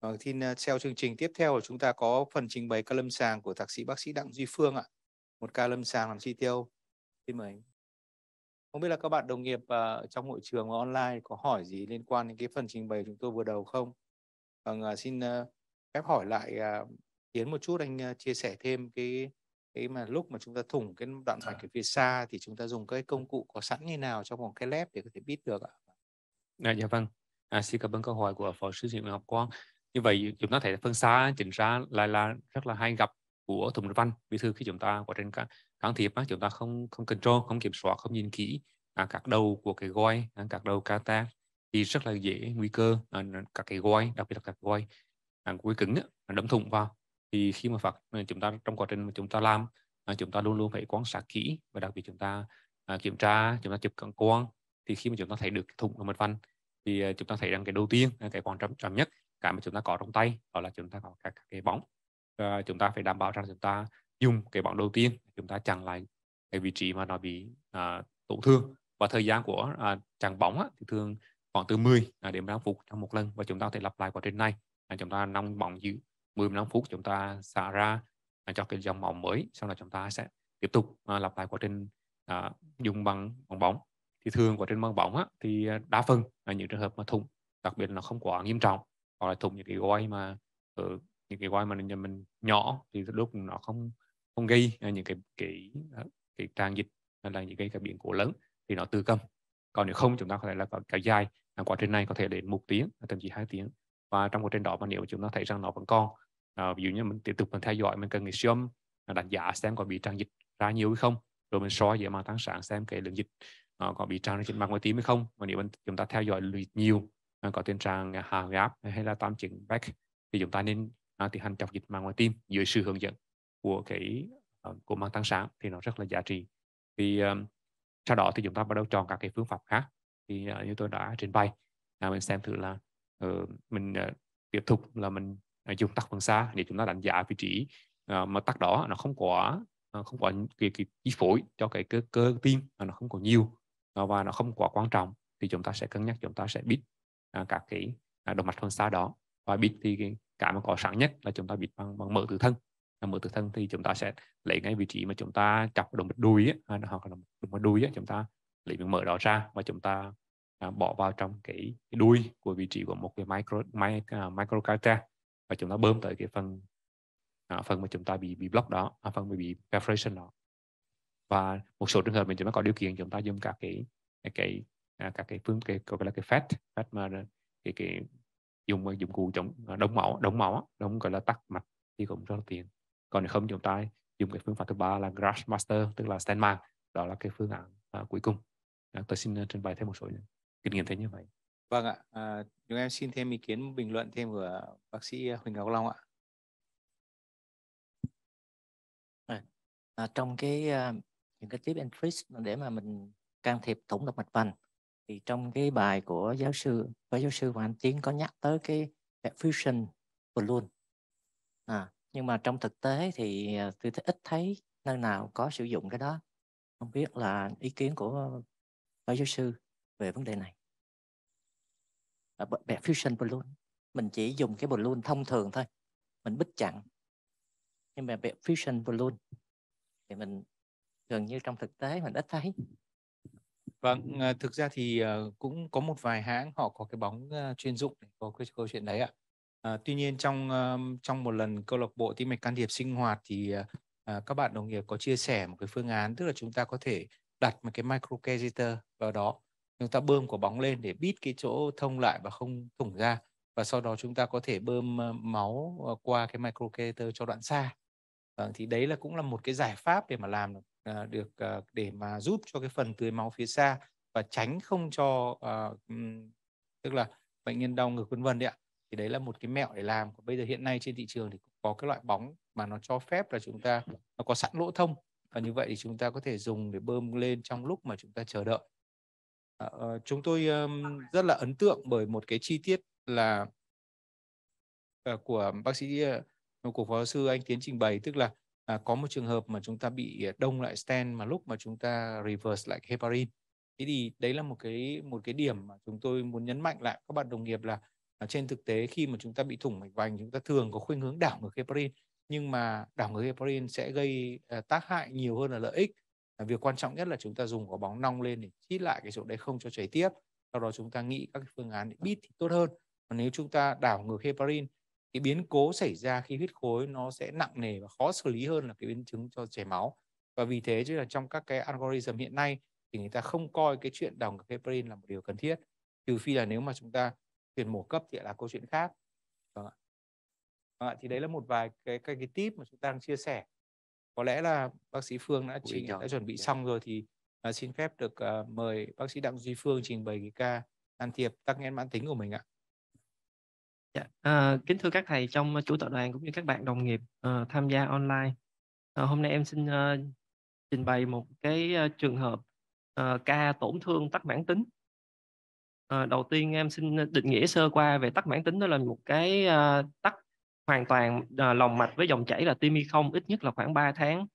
Vâng, xin ờ, theo chương trình tiếp theo của chúng ta có phần trình bày ca lâm sàng của thạc sĩ bác sĩ Đặng Duy Phương ạ. Một ca lâm sàng làm CTO. Xin mời. Không biết là các bạn đồng nghiệp ờ, trong hội trường và online có hỏi gì liên quan đến cái phần trình bày chúng tôi vừa đầu không? Vâng, ờ, xin phép hỏi lại uh, Tiến một chút anh chia sẻ thêm cái cái mà lúc mà chúng ta thủng cái đoạn mạch à. ở phía xa thì chúng ta dùng cái công cụ có sẵn như nào trong vòng cái lép để có thể biết được ạ. À, dạ vâng. À, xin cảm ơn câu hỏi của phó sư Diệu Ngọc Quang như vậy chúng ta thấy phân xa chính ra lại là rất là hay gặp của thùng văn bí thư khi chúng ta quá trình can thiệp chúng ta không không control không kiểm soát không nhìn kỹ à, các đầu của cái gói à, các đầu kata thì rất là dễ nguy cơ à, các cái gói đặc biệt là các gói à, cuối cứng á, đấm thủng vào thì khi mà phạt à, chúng ta trong quá trình mà chúng ta làm chúng ta luôn luôn phải quan sát kỹ và đặc biệt chúng ta kiểm tra chúng ta chụp cận quang thì khi mà chúng ta thấy được thủng ở mật văn thì chúng ta thấy rằng cái đầu tiên cái quan trọng nhất cái mà chúng ta có trong tay đó là chúng ta có các, cái bóng à, chúng ta phải đảm bảo rằng chúng ta dùng cái bóng đầu tiên chúng ta chặn lại cái vị trí mà nó bị à, tổn thương và thời gian của à, chặn bóng á, thì thường khoảng từ 10 à, đến 15 phút trong một lần và chúng ta có thể lặp lại quá trình này à, chúng ta nong bóng giữ 10 15 phút chúng ta xả ra à, cho cái dòng bóng mới sau đó chúng ta sẽ tiếp tục à, lặp lại quá trình à, dùng bằng bóng bóng thì thường quá trình băng bóng á, thì đa phần là những trường hợp mà thủng đặc biệt là không quá nghiêm trọng hoặc là thùng những cái gói mà ở ừ, những cái gói mà nhà mình nhỏ thì lúc nó không không gây những cái cái ờ, cái tràn dịch hay là những cái, cái biến cố lớn thì nó tự cầm còn nếu không chúng ta có thể là kéo dài quá trình này có thể đến một tiếng thậm chí hai tiếng và trong quá trình đó mà nếu chúng ta thấy rằng nó vẫn còn à, ví dụ như mình tiếp tục mình theo dõi mình cần người siêu đánh giá xem có bị tràn dịch ra nhiều hay không rồi mình soi giữa màn tăng sáng xem cái lượng dịch à, có bị tràn dịch màng ngoài tím hay không mà nếu mình, chúng ta theo dõi lượng nhiều Ờ, có tình trạng à, hạ huyết áp hay là tam chứng back thì chúng ta nên à, tiến hành chọc dịch màng ngoài tim dưới sự hướng dẫn của cái ờ, của mang tăng sáng thì nó rất là giá trị thì um, sau đó thì chúng ta bắt đầu chọn các cái phương pháp khác thì uh, như tôi đã trình bày à, mình xem thử là uh, mình uh, tiếp tục là mình uh, dùng tắc phần xa để chúng ta đánh giá vị trí uh, mà tắc đó nó không có không có cái, cái chi phối cho cái cơ, cơ tim nó không có nhiều và nó không quá quan trọng thì chúng ta sẽ cân nhắc chúng ta sẽ biết À, các cái à, động mạch hồn xa đó và bịt thì cái, cái mà có sẵn nhất là chúng ta bịt bằng bằng mở từ thân à, mở mỡ từ thân thì chúng ta sẽ lấy ngay vị trí mà chúng ta chọc động mạch đuôi ấy, hoặc là động mạch đuôi ấy, chúng ta lấy miếng mở đó ra và chúng ta à, bỏ vào trong cái, cái đuôi của vị trí của một cái micro micro, microcardia và chúng ta bơm tới cái phần à, phần mà chúng ta bị bị block đó à, phần bị perforation đó và một số trường hợp mình chúng ta có điều kiện chúng ta dùng các cái cái à, các cái phương cái gọi là cái FAT FAT mà cái cái dùng dụng cụ chống à, đống máu đống máu đống gọi là tắc mạch thì cũng rất là tiền còn nếu không chúng ta dùng cái phương pháp thứ ba là grass master tức là Steinman đó là cái phương án à, cuối cùng à, tôi xin à, trình bày thêm một số kinh nghiệm thế như vậy vâng ạ à, chúng em xin thêm ý kiến bình luận thêm của bác sĩ Huỳnh Ngọc Long ạ à, trong cái uh, những cái tiếp entries để mà mình can thiệp thủng động mạch vành thì trong cái bài của giáo sư và giáo sư Hoàng Tiến có nhắc tới cái fusion balloon. à, nhưng mà trong thực tế thì à, tôi thấy ít thấy nơi nào có sử dụng cái đó không biết là ý kiến của phó giáo sư về vấn đề này à, bẻ fusion balloon mình chỉ dùng cái balloon thông thường thôi mình bích chặn nhưng mà bẻ fusion balloon thì mình gần như trong thực tế mình ít thấy Vâng, ờ, thực ra thì ờ, cũng có một vài hãng họ có cái bóng ờ, chuyên dụng có cái câu chuyện đấy ạ. À, tuy nhiên trong trong một lần câu lạc bộ tim mạch can thiệp sinh hoạt thì à, các bạn đồng nghiệp có chia sẻ một cái phương án tức là chúng ta có thể đặt một cái microcatheter vào đó chúng ta bơm quả bóng lên để bít cái chỗ thông lại và không thủng ra và sau đó chúng ta có thể bơm máu qua cái microcatheter cho đoạn xa à, thì đấy là cũng là một cái giải pháp để mà làm À, được à, để mà giúp cho cái phần tưới máu phía xa và tránh không cho à, tức là bệnh nhân đau ngực vân vân đấy ạ thì đấy là một cái mẹo để làm bây giờ hiện nay trên thị trường thì có cái loại bóng mà nó cho phép là chúng ta nó có sẵn lỗ thông và như vậy thì chúng ta có thể dùng để bơm lên trong lúc mà chúng ta chờ đợi à, ờ, chúng tôi um, rất là ấn tượng bởi một cái chi tiết là uh, của bác sĩ uh, của phó sư anh tiến trình bày tức là à, có một trường hợp mà chúng ta bị à, đông lại stent mà lúc mà chúng ta reverse lại heparin thế thì đấy là một cái một cái điểm mà chúng tôi muốn nhấn mạnh lại các bạn đồng nghiệp là à, trên thực tế khi mà chúng ta bị thủng mạch vành chúng ta thường có khuynh hướng đảo ngược heparin nhưng mà đảo ngược heparin sẽ gây à, tác hại nhiều hơn là lợi ích à, việc quan trọng nhất là chúng ta dùng quả bóng nong lên để chít lại cái chỗ đấy không cho chảy tiếp sau đó chúng ta nghĩ các phương án để vâng. bít thì tốt hơn còn nếu chúng ta đảo ngược heparin cái biến cố xảy ra khi huyết khối nó sẽ nặng nề và khó xử lý hơn là cái biến chứng cho chảy máu và vì thế chứ là trong các cái algorithm hiện nay thì người ta không coi cái chuyện đồng cái heparin là một điều cần thiết trừ phi là nếu mà chúng ta chuyển mổ cấp thì là câu chuyện khác vâng ạ. À, thì đấy là một vài cái cái cái tip mà chúng ta đang chia sẻ có lẽ là bác sĩ Phương đã trình đã chuẩn bị dạ. xong rồi thì à, xin phép được uh, mời bác sĩ Đặng Duy Phương trình bày cái ca can thiệp tắc nghẽn mãn tính của mình ạ. Dạ. À, kính thưa các thầy trong chủ tọa đoàn cũng như các bạn đồng nghiệp uh, tham gia online. Uh, hôm nay em xin uh, trình bày một cái uh, trường hợp uh, ca tổn thương tắc mãn tính. Uh, đầu tiên em xin định nghĩa sơ qua về tắc mãn tính đó là một cái uh, tắc hoàn toàn uh, lòng mạch với dòng chảy là timi không ít nhất là khoảng 3 tháng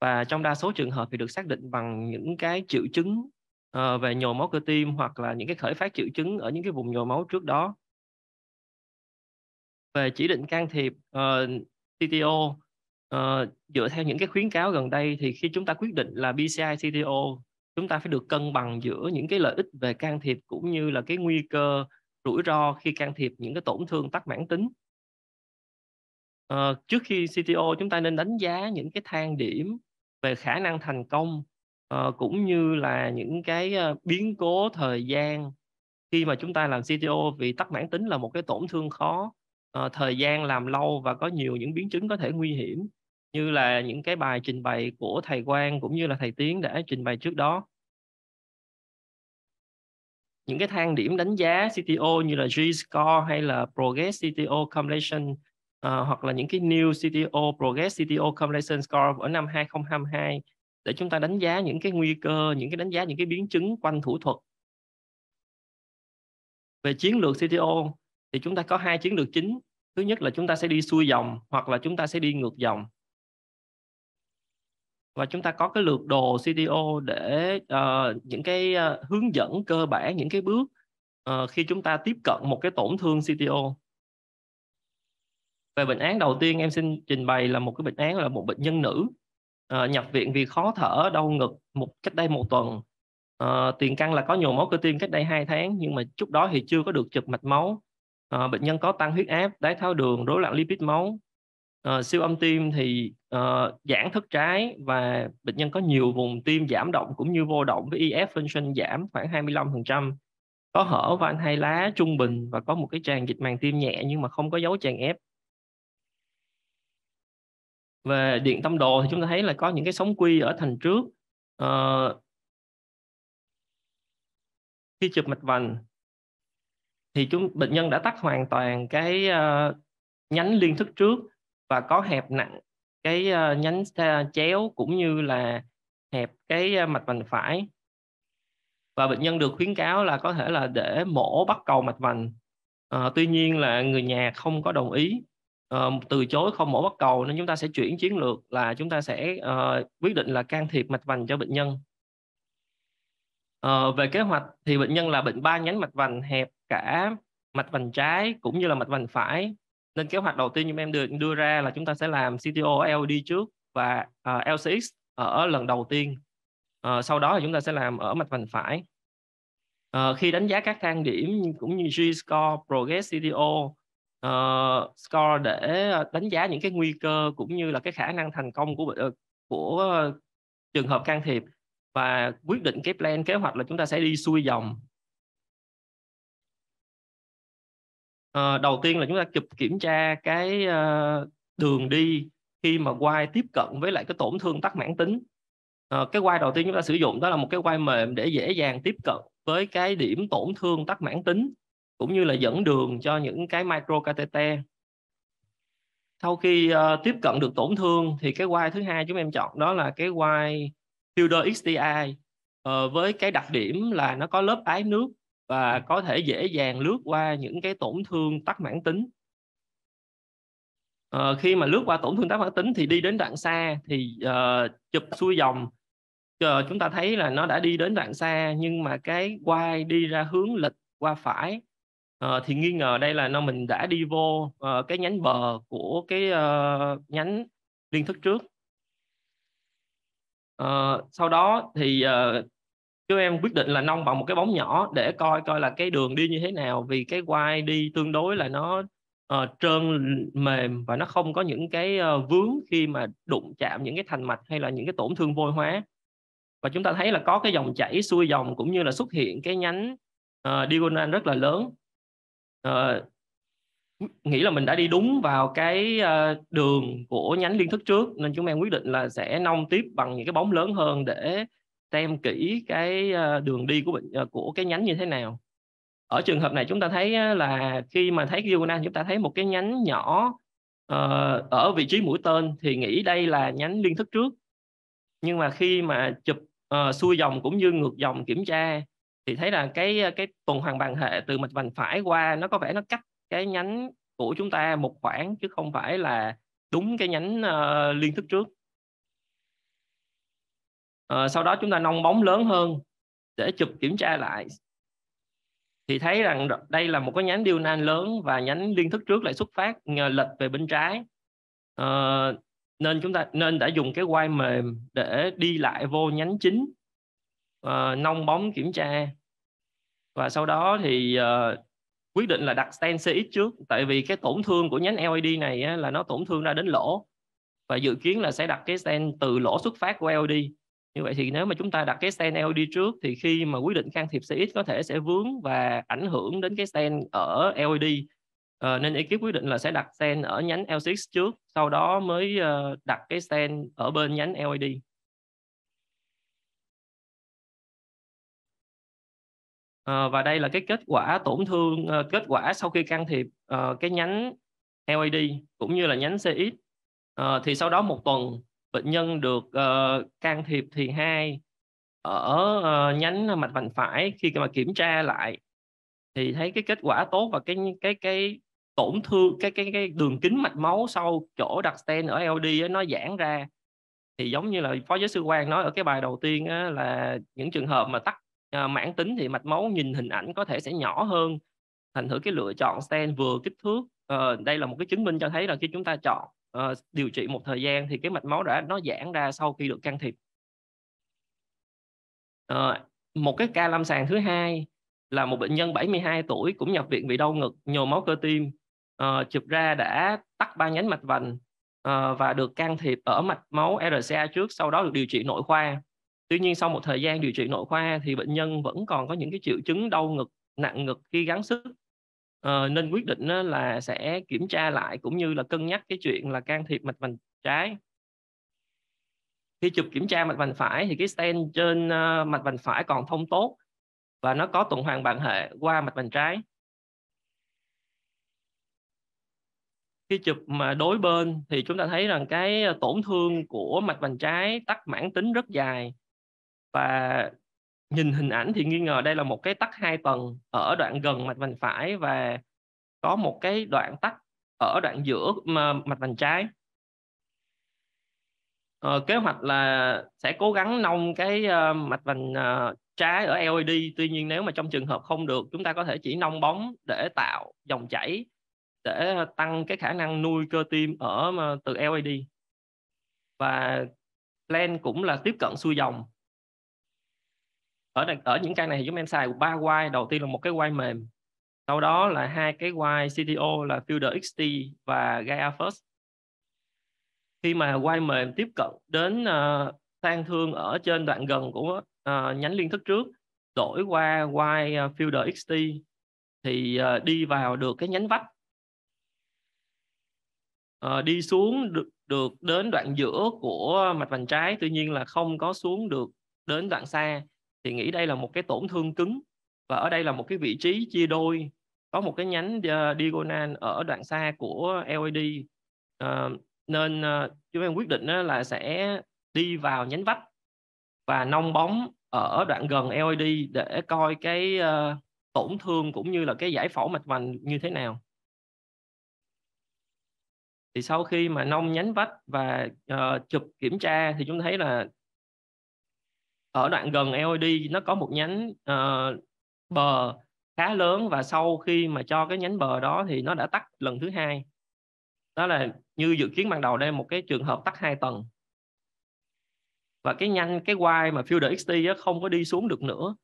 và trong đa số trường hợp thì được xác định bằng những cái triệu chứng uh, về nhồi máu cơ tim hoặc là những cái khởi phát triệu chứng ở những cái vùng nhồi máu trước đó về chỉ định can thiệp uh, ờ, CTO uh, ờ, dựa theo những cái khuyến cáo gần đây thì khi chúng ta quyết định là BCI CTO chúng ta phải được cân bằng giữa những cái lợi ích về can thiệp cũng như là cái nguy cơ rủi ro khi can thiệp những cái tổn thương tắc mãn tính uh, trước khi CTO chúng ta nên đánh giá những cái thang điểm về khả năng thành công uh, cũng như là những cái uh, biến cố thời gian khi mà chúng ta làm CTO vì tắc mãn tính là một cái tổn thương khó uh, thời gian làm lâu và có nhiều những biến chứng có thể nguy hiểm như là những cái bài trình bày của thầy Quang cũng như là thầy Tiến đã trình bày trước đó. Những cái thang điểm đánh giá CTO như là G-score hay là Progress CTO Completion uh, ờ, hoặc là những cái New CTO Progress CTO Completion Score ở năm 2022 để chúng ta đánh giá những cái nguy cơ, những cái đánh giá những cái biến chứng quanh thủ thuật. Về chiến lược CTO thì chúng ta có hai chiến lược chính thứ nhất là chúng ta sẽ đi xuôi dòng hoặc là chúng ta sẽ đi ngược dòng và chúng ta có cái lược đồ CTO để uh, những cái uh, hướng dẫn cơ bản những cái bước uh, khi chúng ta tiếp cận một cái tổn thương CTO về bệnh án đầu tiên em xin trình bày là một cái bệnh án là một bệnh nhân nữ uh, nhập viện vì khó thở đau ngực một cách đây một tuần uh, tiền căn là có nhồi máu cơ tim cách đây hai tháng nhưng mà trước đó thì chưa có được chụp mạch máu à, bệnh nhân có tăng huyết áp đái tháo đường rối loạn lipid máu à, siêu âm tim thì à, giãn thất trái và bệnh nhân có nhiều vùng tim giảm động cũng như vô động với EF function giảm khoảng 25% có hở van hai lá trung bình và có một cái tràn dịch màng tim nhẹ nhưng mà không có dấu tràn ép về điện tâm đồ thì chúng ta thấy là có những cái sóng quy ở thành trước à, khi chụp mạch vành thì chúng bệnh nhân đã tắt hoàn toàn cái uh, nhánh liên thức trước và có hẹp nặng cái uh, nhánh ờ, chéo cũng như là hẹp cái uh, mạch vành phải và bệnh nhân được khuyến cáo là có thể là để mổ bắt cầu mạch vành uh, tuy nhiên là người nhà không có đồng ý uh, từ chối không mổ bắt cầu nên chúng ta sẽ chuyển chiến lược là chúng ta sẽ uh, quyết định là can thiệp mạch vành cho bệnh nhân uh, về kế hoạch thì bệnh nhân là bệnh ba nhánh mạch vành hẹp cả mạch vành trái cũng như là mạch vành phải nên kế hoạch đầu tiên chúng em đưa đưa ra là chúng ta sẽ làm CTO LD trước và uh, ờ, LCX ở lần đầu tiên uh, sau đó là chúng ta sẽ làm ở mạch vành phải uh, khi đánh giá các thang điểm cũng như G-score, Progress CTO uh, score để đánh giá những cái nguy cơ cũng như là cái khả năng thành công của của trường hợp can thiệp và quyết định cái plan kế hoạch là chúng ta sẽ đi xuôi dòng à, đầu tiên là chúng ta kịp kiểm tra cái uh, đường đi khi mà quay tiếp cận với lại cái tổn thương tắc mãn tính à, cái quay đầu tiên chúng ta sử dụng đó là một cái quay mềm để dễ dàng tiếp cận với cái điểm tổn thương tắc mãn tính cũng như là dẫn đường cho những cái micro catheter sau khi uh, tiếp cận được tổn thương thì cái quay thứ hai chúng em chọn đó là cái quay Fielder XDI uh, với cái đặc điểm là nó có lớp ái nước và có thể dễ dàng lướt qua những cái tổn thương tắc mãn tính à, khi mà lướt qua tổn thương tắc mãn tính thì đi đến đoạn xa thì uh, chụp xuôi dòng uh, chúng ta thấy là nó đã đi đến đoạn xa nhưng mà cái quay đi ra hướng lịch qua phải uh, thì nghi ngờ đây là nó mình đã đi vô uh, cái nhánh bờ của cái uh, nhánh liên thức trước uh, sau đó thì uh, chứ em quyết định là nông bằng một cái bóng nhỏ để coi coi là cái đường đi như thế nào vì cái quai đi tương đối là nó uh, trơn mềm và nó không có những cái uh, vướng khi mà đụng chạm những cái thành mạch hay là những cái tổn thương vôi hóa và chúng ta thấy là có cái dòng chảy xuôi dòng cũng như là xuất hiện cái nhánh uh, diagonal rất là lớn uh, nghĩ là mình đã đi đúng vào cái đường của nhánh liên thức trước nên chúng em quyết định là sẽ nông tiếp bằng những cái bóng lớn hơn để xem kỹ cái ờ, đường đi của bệnh ờ, của cái nhánh như thế nào ở trường hợp này chúng ta thấy là khi mà thấy Gionan chúng ta thấy một cái nhánh nhỏ ờ, ở vị trí mũi tên thì nghĩ đây là nhánh liên thức trước nhưng mà khi mà chụp xuôi dòng cũng như ngược dòng kiểm tra thì thấy là cái cái tuần hoàn bàn hệ từ mạch vành phải qua nó có vẻ nó cách cái nhánh của chúng ta một khoảng chứ không phải là đúng cái nhánh liên thức trước à, sau đó chúng ta nong bóng lớn hơn để chụp kiểm tra lại thì thấy rằng đây là một cái nhánh điều nan lớn và nhánh liên thức trước lại xuất phát nhờ lệch về bên trái à, nên chúng ta nên đã dùng cái quay mềm để đi lại vô nhánh chính à, nong bóng kiểm tra và sau đó thì à, quyết định là đặt stent CX trước tại vì cái tổn thương của nhánh LED này á, là nó tổn thương ra đến lỗ và dự kiến là sẽ đặt cái stent từ lỗ xuất phát của LED như vậy thì nếu mà chúng ta đặt cái stand LD trước thì khi mà quyết định can thiệp CX có thể sẽ vướng và ảnh hưởng đến cái stand ở LED à, ờ, nên ekip quyết định là sẽ đặt stand ở nhánh L6 trước sau đó mới ờ, đặt cái stand ở bên nhánh LED à, ờ, và đây là cái kết quả tổn thương kết quả sau khi can thiệp cái nhánh LED cũng như là nhánh CX à, thì sau đó một tuần bệnh nhân được uh, can thiệp thì hai ở uh, nhánh mạch vành phải khi mà kiểm tra lại thì thấy cái kết quả tốt và cái cái cái tổn thương cái cái cái đường kính mạch máu sau chỗ đặt stent ở LD ấy, nó giãn ra thì giống như là phó giáo sư Quang nói ở cái bài đầu tiên á, là những trường hợp mà tắc à, mãn tính thì mạch máu nhìn hình ảnh có thể sẽ nhỏ hơn thành thử cái lựa chọn stent vừa kích thước à, đây là một cái chứng minh cho thấy là khi chúng ta chọn Ờ, điều trị một thời gian thì cái mạch máu đã nó giãn ra sau khi được can thiệp uh, một cái ca lâm sàng thứ hai là một bệnh nhân 72 tuổi cũng nhập viện vì đau ngực nhồi máu cơ tim uh, ờ, chụp ra đã tắc ba nhánh mạch vành uh, và được can thiệp ở mạch máu RCA trước sau đó được điều trị nội khoa tuy nhiên sau một thời gian điều trị nội khoa thì bệnh nhân vẫn còn có những cái triệu chứng đau ngực nặng ngực khi gắng sức à, nên quyết định là sẽ kiểm tra lại cũng như là cân nhắc cái chuyện là can thiệp mạch vành trái khi chụp kiểm tra mạch vành phải thì cái stent trên ờ, mạch vành phải còn thông tốt và nó có tuần hoàn bạn hệ qua mạch vành trái khi chụp mà đối bên thì chúng ta thấy rằng cái ờ, tổn thương của mạch vành trái tắc mãn tính rất dài và nhìn hình ảnh thì nghi ngờ đây là một cái tắc hai tầng ở đoạn gần mạch vành phải và có một cái đoạn tắc ở đoạn giữa mạch vành trái ờ, kế hoạch là sẽ cố gắng nông cái uh, mạch vành uh, trái ở LED tuy nhiên nếu mà trong trường hợp không được chúng ta có thể chỉ nông bóng để tạo dòng chảy để tăng cái khả năng nuôi cơ tim ở ờ, từ LED và plan cũng là tiếp cận xuôi dòng ở ở những cây này thì chúng em xài ba quay đầu tiên là một cái quay mềm sau đó là hai cái quay CTO là Fielder XT và Gaia First khi mà quay mềm tiếp cận đến uh, ờ, sang thương ở trên đoạn gần của uh, nhánh liên thức trước đổi qua quay uh, ờ, Fielder XT thì uh, đi vào được cái nhánh vách uh, đi xuống được được đến đoạn giữa của mạch vành trái tuy nhiên là không có xuống được đến đoạn xa thì nghĩ đây là một cái tổn thương cứng và ở đây là một cái vị trí chia đôi có một cái nhánh ờ, diagonal ở đoạn xa của LED uh, ờ, nên uh, chúng em quyết định uh, là sẽ đi vào nhánh vách và nong bóng ở đoạn gần LED để coi cái uh, tổn thương cũng như là cái giải phẫu mạch vành như thế nào thì sau khi mà nông nhánh vách và uh, chụp kiểm tra thì chúng thấy là ở đoạn gần LOD nó có một nhánh uh, bờ khá lớn và sau khi mà cho cái nhánh bờ đó thì nó đã tắt lần thứ hai đó là như dự kiến ban đầu đây một cái trường hợp tắt hai tầng và cái nhanh cái Y mà Fielder XT không có đi xuống được nữa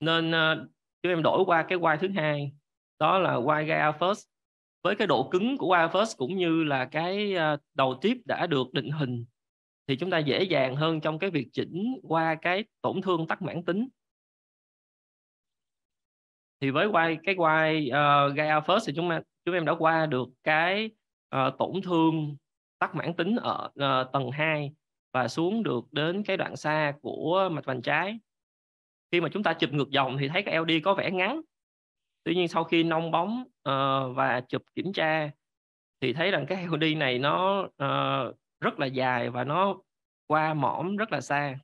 nên uh, ờ, chúng em đổi qua cái Y thứ hai đó là Y Gaia First với cái độ cứng của Y First cũng như là cái ờ, đầu tiếp đã được định hình thì chúng ta dễ dàng hơn trong cái việc chỉnh qua cái tổn thương tắc mãn tính thì với quay cái quay uh, ờ, Gaia First thì chúng em chúng em đã qua được cái uh, tổn thương tắc mãn tính ở uh, tầng 2 và xuống được đến cái đoạn xa của mạch vành trái. Khi mà chúng ta chụp ngược dòng thì thấy cái LD có vẻ ngắn. Tuy nhiên sau khi nong bóng uh, và chụp kiểm tra thì thấy rằng cái LD này nó uh, rất là dài và nó qua mỏm rất là xa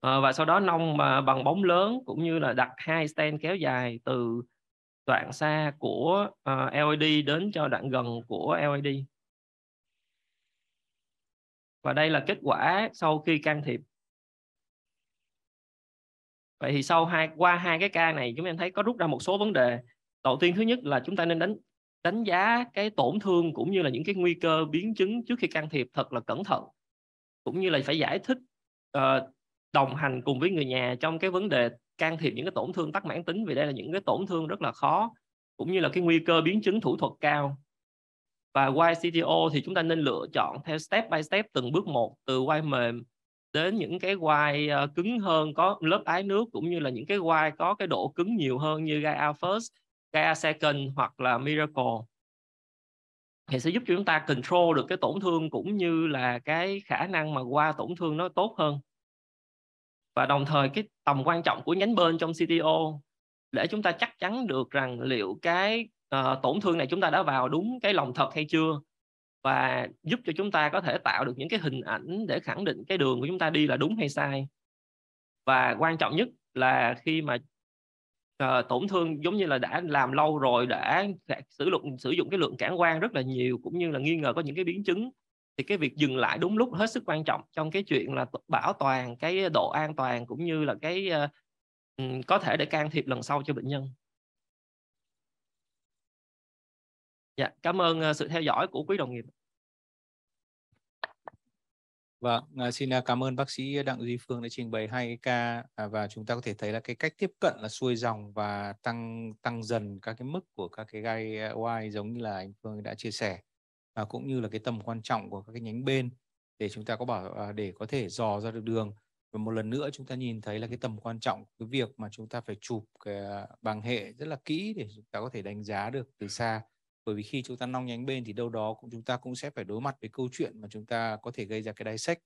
à, và sau đó nông mà bằng bóng lớn cũng như là đặt hai stand kéo dài từ đoạn xa của uh, ờ, LED đến cho đoạn gần của LED và đây là kết quả sau khi can thiệp vậy thì sau hai qua hai cái ca này chúng em thấy có rút ra một số vấn đề đầu tiên thứ nhất là chúng ta nên đánh đánh giá cái tổn thương cũng như là những cái nguy cơ biến chứng trước khi can thiệp thật là cẩn thận cũng như là phải giải thích uh, đồng hành cùng với người nhà trong cái vấn đề can thiệp những cái tổn thương tắc mãn tính vì đây là những cái tổn thương rất là khó cũng như là cái nguy cơ biến chứng thủ thuật cao và YCTO thì chúng ta nên lựa chọn theo step by step từng bước một từ Y mềm đến những cái Y ờ, cứng hơn có lớp ái nước cũng như là những cái Y có cái độ cứng nhiều hơn như gai alphas Gaia Second hoặc là Miracle thì sẽ giúp cho chúng ta control được cái tổn thương cũng như là cái khả năng mà qua tổn thương nó tốt hơn và đồng thời cái tầm quan trọng của nhánh bên trong CTO để chúng ta chắc chắn được rằng liệu cái uh, tổn thương này chúng ta đã vào đúng cái lòng thật hay chưa và giúp cho chúng ta có thể tạo được những cái hình ảnh để khẳng định cái đường của chúng ta đi là đúng hay sai và quan trọng nhất là khi mà uh, tổn thương giống như là đã làm lâu rồi đã sử dụng sử dụng cái lượng cản quan rất là nhiều cũng như là nghi ngờ có những cái biến chứng thì cái việc dừng lại đúng lúc hết sức quan trọng trong cái chuyện là bảo toàn cái độ an toàn cũng như là cái uh, có thể để can thiệp lần sau cho bệnh nhân. Dạ, cảm ơn ờ, sự theo dõi của quý đồng nghiệp. Vâng, à, xin à, cảm ơn bác sĩ Đặng Duy Phương đã trình bày hai cái ca à, và chúng ta có thể thấy là cái cách tiếp cận là xuôi dòng và tăng tăng dần các cái mức của các cái gai Y giống như là anh Phương đã chia sẻ và cũng như là cái tầm quan trọng của các cái nhánh bên để chúng ta có bảo để có thể dò ra được đường và một lần nữa chúng ta nhìn thấy là cái tầm quan trọng của cái việc mà chúng ta phải chụp cái bằng hệ rất là kỹ để chúng ta có thể đánh giá được từ xa bởi vì khi chúng ta nong nhánh bên thì đâu đó cũng chúng ta cũng sẽ phải đối mặt với câu chuyện mà chúng ta có thể gây ra cái đai sách